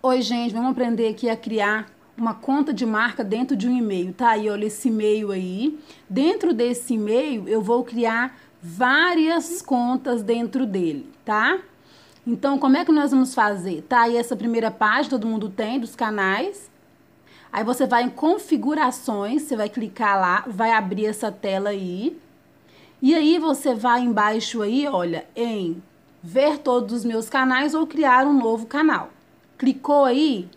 Oi, gente, vamos aprender aqui a criar uma conta de marca dentro de um e-mail. Tá aí, olha esse e-mail aí. Dentro desse e-mail, eu vou criar várias contas dentro dele, tá? Então, como é que nós vamos fazer? Tá aí essa primeira página, todo mundo tem, dos canais. Aí você vai em configurações, você vai clicar lá, vai abrir essa tela aí. E aí você vai embaixo aí, olha, em ver todos os meus canais ou criar um novo canal. Clicou aí?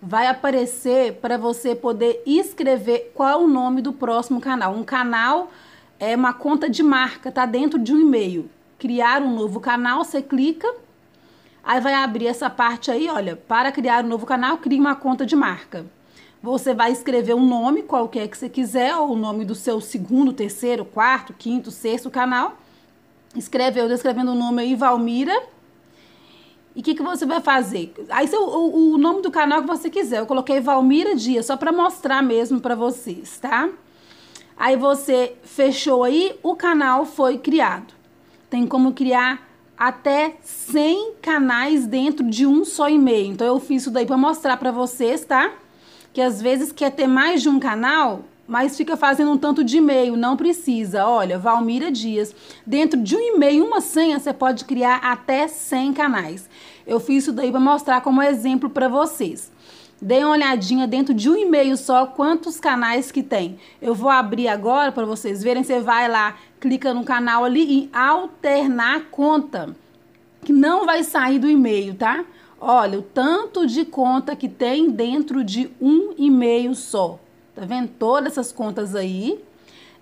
Vai aparecer para você poder escrever qual o nome do próximo canal. Um canal é uma conta de marca, tá dentro de um e-mail. Criar um novo canal, você clica. Aí vai abrir essa parte aí, olha, para criar um novo canal, crie uma conta de marca. Você vai escrever um nome, qualquer que você quiser, ou o nome do seu segundo, terceiro, quarto, quinto, sexto canal. Escreveu, escrevendo o nome aí, Valmira. E o que, que você vai fazer? Aí seu, o, o, nome do canal que você quiser. Eu coloquei Valmira Dias, só para mostrar mesmo para vocês, tá? Aí você fechou aí, o canal foi criado. Tem como criar até 100 canais dentro de um só e-mail. Então eu fiz isso daí para mostrar para vocês, tá? Que às vezes quer ter mais de um canal, mas fica fazendo um tanto de e-mail, não precisa. Olha, Valmira Dias, dentro de um e-mail, uma senha, você pode criar até 100 canais. Eu fiz isso daí para mostrar como exemplo para vocês. Dê uma olhadinha dentro de um e-mail só quantos canais que tem. Eu vou abrir agora para vocês verem. Você vai lá, clica no canal ali e alternar conta, que não vai sair do e-mail, tá? Olha, o tanto de conta que tem dentro de um e-mail só. Tá vendo? Todas essas contas aí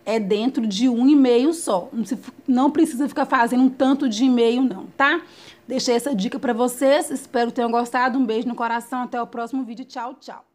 é dentro de um e-mail só. Não precisa ficar fazendo um tanto de e-mail, não, tá? Deixei essa dica para vocês. Espero que tenham gostado. Um beijo no coração. Até o próximo vídeo. Tchau, tchau.